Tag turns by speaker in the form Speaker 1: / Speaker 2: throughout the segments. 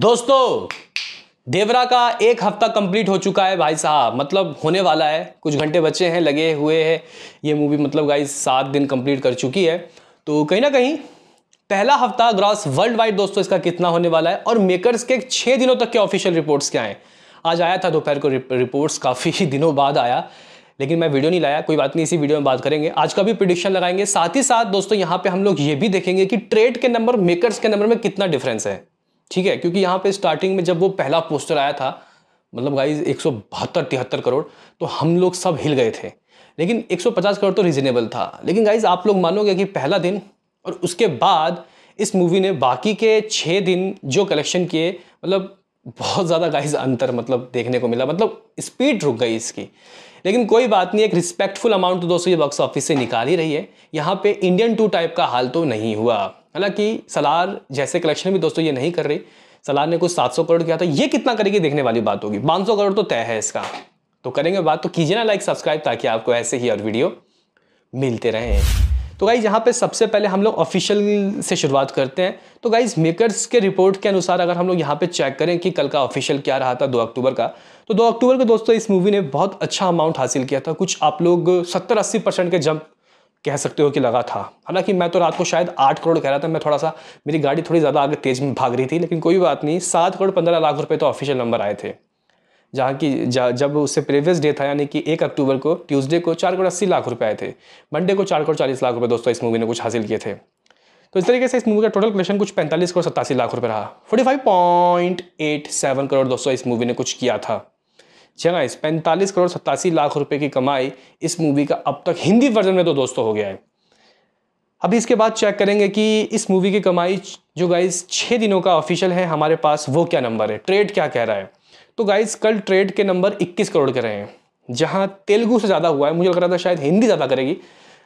Speaker 1: दोस्तों देवरा का एक हफ्ता कंप्लीट हो चुका है भाई साहब मतलब होने वाला है कुछ घंटे बचे हैं लगे हुए हैं ये मूवी मतलब गाई सात दिन कंप्लीट कर चुकी है तो कहीं ना कहीं पहला हफ्ता ग्रॉस वर्ल्ड वाइड दोस्तों इसका कितना होने वाला है और मेकर्स के छः दिनों तक के ऑफिशियल रिपोर्ट्स क्या हैं आज आया था दोपहर को रिपोर्ट्स काफ़ी दिनों बाद आया लेकिन मैं वीडियो नहीं लाया कोई बात नहीं इसी वीडियो में बात करेंगे आज का भी प्रिडिक्शन लगाएंगे साथ ही साथ दोस्तों यहाँ पे हम लोग ये भी देखेंगे कि ट्रेड के नंबर मेकर्स के नंबर में कितना डिफरेंस है ठीक है क्योंकि यहाँ पे स्टार्टिंग में जब वो पहला पोस्टर आया था मतलब गाइज एक सौ बहत्तर तिहत्तर करोड़ तो हम लोग सब हिल गए थे लेकिन 150 करोड़ तो रीजनेबल था लेकिन गाइज आप लोग मानोगे कि पहला दिन और उसके बाद इस मूवी ने बाकी के छः दिन जो कलेक्शन किए मतलब बहुत ज़्यादा गाइज अंतर मतलब देखने को मिला मतलब स्पीड रुक गई इसकी लेकिन कोई बात नहीं एक रिस्पेक्टफुल अमाउंट तो दोस्तों ये बॉक्स ऑफिस से निकाल ही रही है यहाँ पे इंडियन टू टाइप का हाल तो नहीं हुआ हालांकि सलार जैसे कलेक्शन भी दोस्तों ये नहीं कर रही सलार ने कुछ 700 करोड़ किया था ये कितना करेगी देखने वाली बात होगी 500 करोड़ तो तय है इसका तो करेंगे बात तो कीजिए ना लाइक सब्सक्राइब ताकि आपको ऐसे ही और वीडियो मिलते रहें तो गाइज यहाँ पे सबसे पहले हम लोग ऑफिशियल से शुरुआत करते हैं तो गाइज मेकर्स के रिपोर्ट के अनुसार अगर हम लोग यहाँ पे चेक करें कि कल का ऑफिशियल क्या रहा था दो अक्टूबर का तो दो अक्टूबर को दोस्तों इस मूवी ने बहुत अच्छा अमाउंट हासिल किया था कुछ आप लोग सत्तर अस्सी परसेंट के जंप कह सकते हो कि लगा था हालांकि मैं तो रात को शायद आठ करोड़ कह रहा था मैं थोड़ा सा मेरी गाड़ी थोड़ी ज़्यादा आगे तेज़ में भाग रही थी लेकिन कोई बात नहीं सात करोड़ पंद्रह लाख रुपये तो ऑफिशियल नंबर आए थे जहाँ की जब उससे प्रीवियस डे था यानी कि एक अक्टूबर को ट्यूसडे को चार करोड़ अस्सी लाख रुपये आए थे मंडे को चार करोड़ चालीस लाख रुपये दोस्तों इस मूवी ने कुछ हासिल किए थे तो इस तरीके से इस मूवी का टोटल कलेक्शन कुछ पैंतालीस करोड़ सत्तासी लाख रुपये रहा forty five point eight seven crore दोस्तों इस मूवी ने कुछ किया था जगह पैंतालीस करोड़ सत्तासी लाख रुपए की कमाई इस मूवी का अब तक हिंदी वर्जन में तो दोस्तों हो गया है अभी इसके बाद चेक करेंगे कि इस मूवी की कमाई जो गाइज छः दिनों का ऑफिशियल है हमारे पास वो क्या नंबर है ट्रेड क्या कह रहा है तो गाइज कल ट्रेड के नंबर 21 करोड़ के रहे हैं जहाँ तेलुगु से ज़्यादा हुआ है मुझे लग रहा था शायद हिंदी ज़्यादा करेगी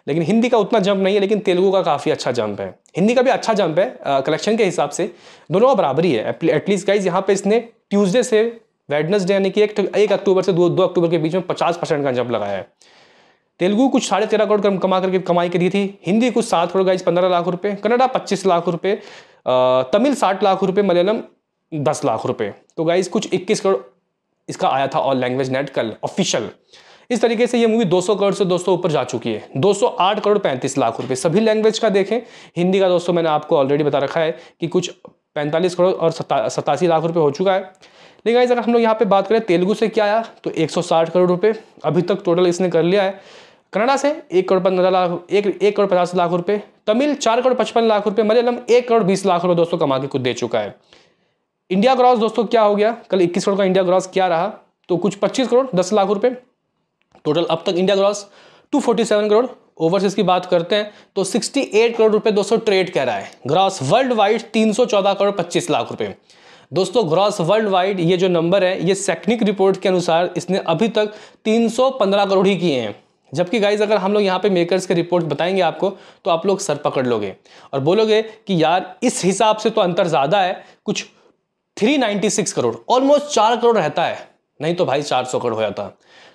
Speaker 1: लेकिन हिंदी का उतना जंप नहीं है लेकिन तेलुगू का काफ़ी अच्छा जंप है हिंदी का भी अच्छा जंप है कलेक्शन के हिसाब से दोनों का बराबरी है एटलीस्ट गाइज यहाँ पे इसने ट्यूज़डे से वेडनेसडे यानी कि एक एक अक्टूबर से दो दो अक्टूबर के बीच में पचास परसेंट का जंप लगाया है तेलुगु कुछ साढ़े तेरह करोड़ कम कमा करके कमाई करी थी हिंदी कुछ सात करोड़ गाइज पंद्रह लाख रुपए कन्नडा पच्चीस लाख रुपए तमिल साठ लाख रुपए मलयालम दस लाख रुपए तो गाइज कुछ इक्कीस करोड़ इसका आया था ऑल लैंग्वेज नेट कल ऑफिशियल इस तरीके से ये मूवी 200 करोड़ से दोस्तों ऊपर जा चुकी है 208 करोड़ 35 लाख रुपए सभी लैंग्वेज का देखें हिंदी का दोस्तों मैंने आपको ऑलरेडी बता रखा है कि कुछ 45 करोड़ और सतासी लाख रुपए हो चुका है लेकिन गाइज अगर हम लोग यहाँ पे बात करें तेलुगु से क्या आया तो 160 करोड़ रुपए अभी तक टोटल इसने कर लिया है कनाडा से एक करोड़ पंद्रह लाख एक एक करोड़ पचास लाख रुपए तमिल चार करोड़ पचपन लाख रुपए मलयालम एक करोड़ बीस लाख रुपए दोस्तों कमा के कुछ दे चुका है इंडिया ग्रॉस दोस्तों क्या हो गया कल इक्कीस करोड़ का इंडिया ग्रॉस क्या रहा तो कुछ पच्चीस करोड़ दस लाख रुपये टोटल अब तक India gross two forty seven crore overseas की बात करते हैं तो 68 करोड़ रुपए दोस्तों ट्रेड कह रहा है gross worldwide 314 crore 25 lakh रुपए दोस्तों ग्रॉस वर्ल्ड वाइड ये जो नंबर है ये सेक्निक रिपोर्ट के अनुसार इसने अभी तक 315 करोड़ ही किए हैं जबकि गाइज अगर हम लोग यहाँ पे मेकर्स के रिपोर्ट बताएंगे आपको तो आप लोग सर पकड़ लोगे और बोलोगे कि यार इस हिसाब से तो अंतर ज़्यादा है कुछ 396 करोड़ ऑलमोस्ट चार करोड़ रहता है नहीं तो भाई 400 करोड़ हो जाता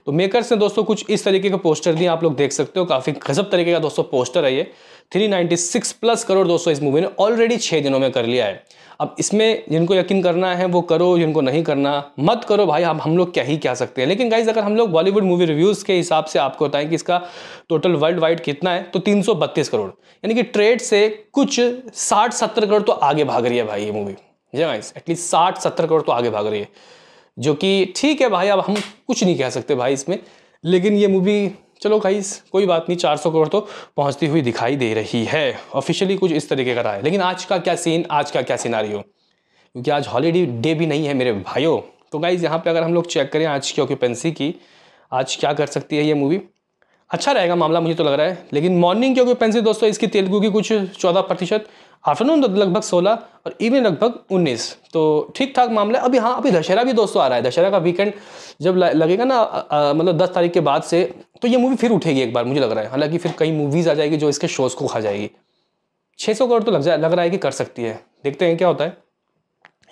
Speaker 1: तो मेकर्स ने दोस्तों कुछ इस तरीके का पोस्टर दिया आप लोग देख सकते हो काफ़ी गजब तरीके का दोस्तों पोस्टर है ये 396 प्लस करोड़ दोस्तों इस मूवी ने ऑलरेडी छः दिनों में कर लिया है अब इसमें जिनको यकीन करना है वो करो जिनको नहीं करना मत करो भाई हम हम लोग क्या ही कह सकते हैं लेकिन गाइज अगर हम लोग बॉलीवुड मूवी रिव्यूज़ के हिसाब से आपको बताएं कि इसका टोटल वर्ल्ड वाइड कितना है तो तीन करोड़ यानी कि ट्रेड से कुछ साठ सत्तर करोड़ तो आगे भाग रही है भाई ये मूवी जी गाइज एटलीस्ट साठ सत्तर करोड़ तो आगे भाग रही है जो कि ठीक है भाई अब हम कुछ नहीं कह सकते भाई इसमें लेकिन ये मूवी चलो भाई कोई बात नहीं 400 करोड़ तो पहुंचती हुई दिखाई दे रही है ऑफिशियली कुछ इस तरीके का रहा है लेकिन आज का क्या सीन आज का क्या सिनारियो क्योंकि आज हॉलीडे डे भी नहीं है मेरे भाइयों तो गाइज़ यहाँ पे अगर हम लोग चेक करें आज की ऑक्यूपेंसी की आज क्या कर सकती है ये मूवी अच्छा रहेगा मामला मुझे तो लग रहा है लेकिन मॉर्निंग की ऑक्यूपेंसी दोस्तों इसकी तेलुगु की कुछ चौदह प्रतिशत आफ्टरनून तो लगभग सोलह और इवनिंग लगभग उन्नीस तो ठीक ठाक मामला है अभी हाँ अभी दशहरा भी दोस्तों आ रहा है दशहरा का वीकेंड जब लगेगा ना मतलब दस तारीख के बाद से तो ये मूवी फिर उठेगी एक बार मुझे लग रहा है हालांकि फिर कई मूवीज़ आ जाएगी जो इसके शोज़ को खा जाएगी छः सौ करोड़ तो लग जाए लग रहा है कि कर सकती है देखते हैं क्या होता है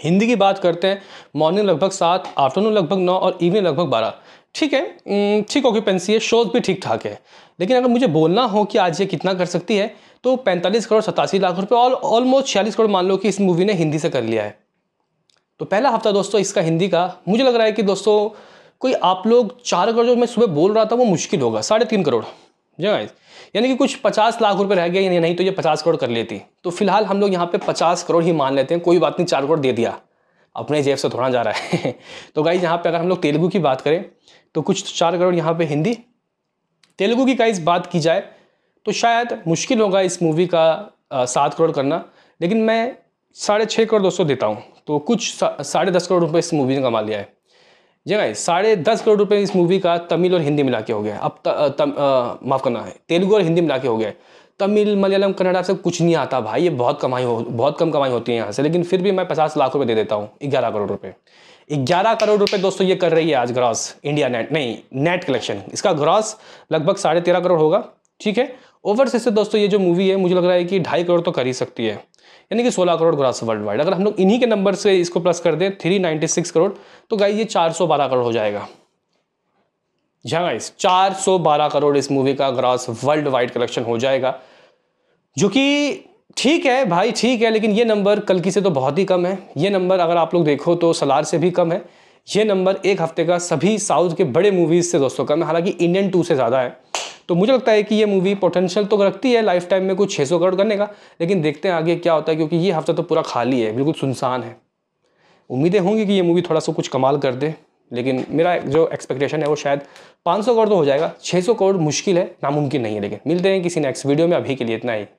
Speaker 1: हिंदी की बात करते हैं मॉर्निंग लगभग सात आफ्टरनून लगभग नौ और इवनिंग लगभग बारह ठीक है ठीक ऑक्यूपेंसी है शोज भी ठीक ठाक है लेकिन अगर मुझे बोलना हो कि आज ये कितना कर सकती है तो 45 करोड़ सतासी लाख रुपए और ऑलमोस्ट छियालीस करोड़ मान लो कि इस मूवी ने हिंदी से कर लिया है तो पहला हफ्ता दोस्तों इसका हिंदी का मुझे लग रहा है कि दोस्तों कोई आप लोग चार करोड़ जो मैं सुबह बोल रहा था वो मुश्किल होगा साढ़े तीन करोड़ जी यानी कि कुछ पचास लाख रुपए रह गए यानी नहीं तो ये पचास करोड़ कर लेती तो फिलहाल हम लोग यहाँ पे पचास करोड़ ही मान लेते हैं कोई बात नहीं चार करोड़ दे दिया अपने जेब से थोड़ा जा रहा है तो गाइज यहाँ पे अगर हम लोग तेलुगू की बात करें तो कुछ चार करोड़ यहाँ पे हिंदी तेलुगु की गाइज बात की जाए तो शायद मुश्किल होगा इस मूवी का सात करोड़ करना लेकिन मैं साढ़े छः करोड़ दोस्तों देता हूँ तो कुछ साढ़े दस करोड़ रुपये इस मूवी ने कमा लिया है जी साढ़े दस करोड़ रुपए इस मूवी का तमिल और हिंदी मिला के हो गया अब माफ़ करना है तेलुगु और हिंदी मिला के हो गया तमिल मलयालम कन्नड़ा से कुछ नहीं आता भाई ये बहुत कमाई हो बहुत कम कमाई होती है यहाँ से लेकिन फिर भी मैं पचास लाख रुपये दे देता हूँ ग्यारह करोड़ रुपये ग्यारह करोड़ रुपये दोस्तों ये कर रही है आज ग्रॉस इंडिया नेट नहीं नेट कलेक्शन इसका ग्रॉस लगभग साढ़े तेरह करोड़ होगा ठीक है ओवरसीज से दोस्तों ये जो मूवी है मुझे लग रहा है कि ढाई करोड़ तो कर ही सकती है यानी कि 16 करोड़ ग्रास वर्ल्ड वाइड अगर हम लोग इन्हीं के नंबर से इसको प्लस कर दें 396 करोड़ तो गाइज ये 412 करोड़ हो जाएगा जहाँ गाइस 412 करोड़ इस मूवी का ग्रास वर्ल्ड वाइड कलेक्शन हो जाएगा जो कि ठीक है भाई ठीक है लेकिन ये नंबर कल की से तो बहुत ही कम है ये नंबर अगर आप लोग देखो तो सलार से भी कम है ये नंबर एक हफ्ते का सभी साउथ के बड़े मूवीज़ से दोस्तों कम है हालांकि इंडियन टू से ज़्यादा है तो मुझे लगता है कि ये मूवी पोटेंशियल तो रखती है लाइफ टाइम में कुछ छः सौ करोड़ करने का लेकिन देखते हैं आगे क्या होता है क्योंकि ये हफ्ता तो पूरा खाली है बिल्कुल सुनसान है उम्मीदें होंगी कि ये मूवी थोड़ा सा कुछ कमाल कर दे लेकिन मेरा जो एक्सपेक्टेशन है वो शायद 500 करोड़ तो हो जाएगा 600 करोड़ मुश्किल है नामुमकिन नहीं है लेकिन मिलते हैं किसी नेक्स्ट वीडियो में अभी के लिए इतना ही